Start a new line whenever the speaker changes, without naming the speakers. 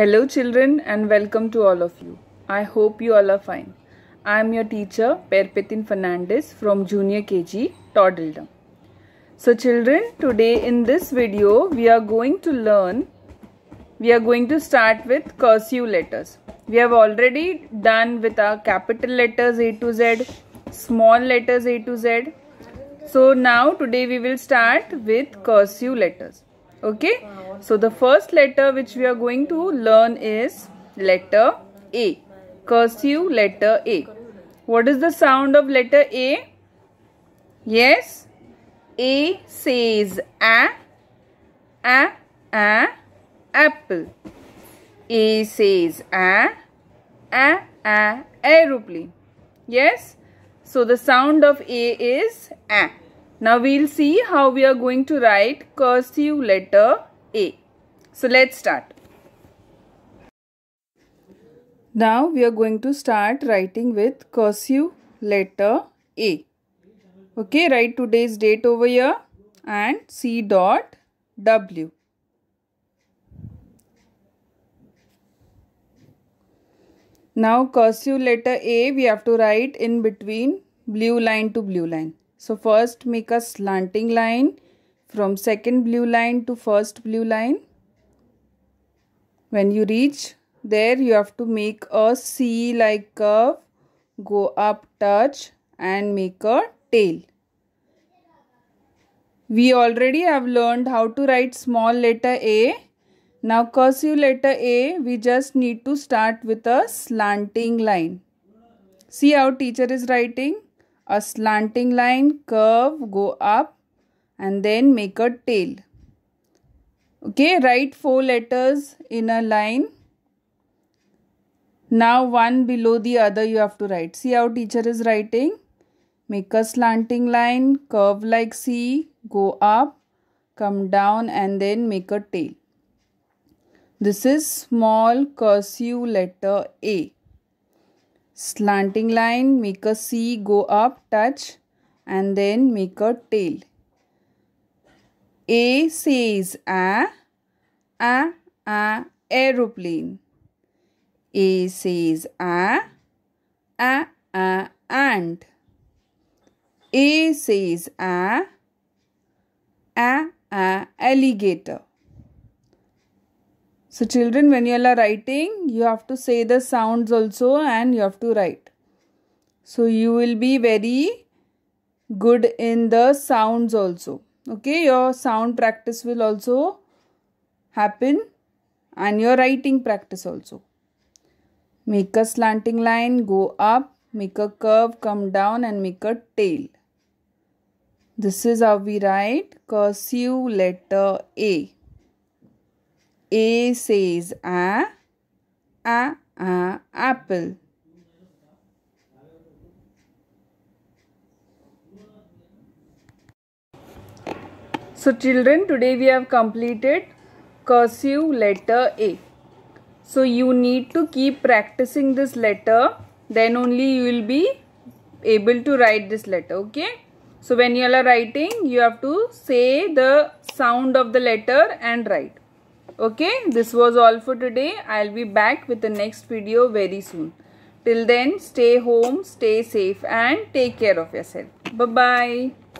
Hello, children, and welcome to all of you. I hope you all are fine. I am your teacher, Perpetin Fernandez from Junior KG, Toddledom. So, children, today in this video, we are going to learn, we are going to start with cursive letters. We have already done with our capital letters A to Z, small letters A to Z. So, now today we will start with cursive letters. Okay. So the first letter which we are going to learn is letter A. Cursive letter A. What is the sound of letter A? Yes. A says a, a, a, apple. A says a, a, a, aeroplane. Yes. So the sound of A is a. Now we'll see how we are going to write cursive letter A. So let's start. Now we are going to start writing with cursive letter A. Okay, write today's date over here and C dot W. Now cursive letter A we have to write in between blue line to blue line. So first make a slanting line from second blue line to first blue line. When you reach there you have to make a C like curve, go up touch and make a tail. We already have learned how to write small letter A. Now cursive letter A we just need to start with a slanting line. See how teacher is writing a slanting line curve go up and then make a tail okay write four letters in a line now one below the other you have to write see how teacher is writing make a slanting line curve like c go up come down and then make a tail this is small cursive letter a slanting line make a C go up touch and then make a tail A says a a a aeroplane A says a a a ant A says a a a alligator so children, when you all are writing, you have to say the sounds also and you have to write. So you will be very good in the sounds also. Okay, your sound practice will also happen and your writing practice also. Make a slanting line, go up, make a curve, come down and make a tail. This is how we write cursive letter A. A says a, a, a, apple. So children, today we have completed cursive letter A. So you need to keep practicing this letter. Then only you will be able to write this letter. Okay. So when you are writing, you have to say the sound of the letter and write. Okay, this was all for today. I'll be back with the next video very soon. Till then, stay home, stay safe and take care of yourself. Bye-bye.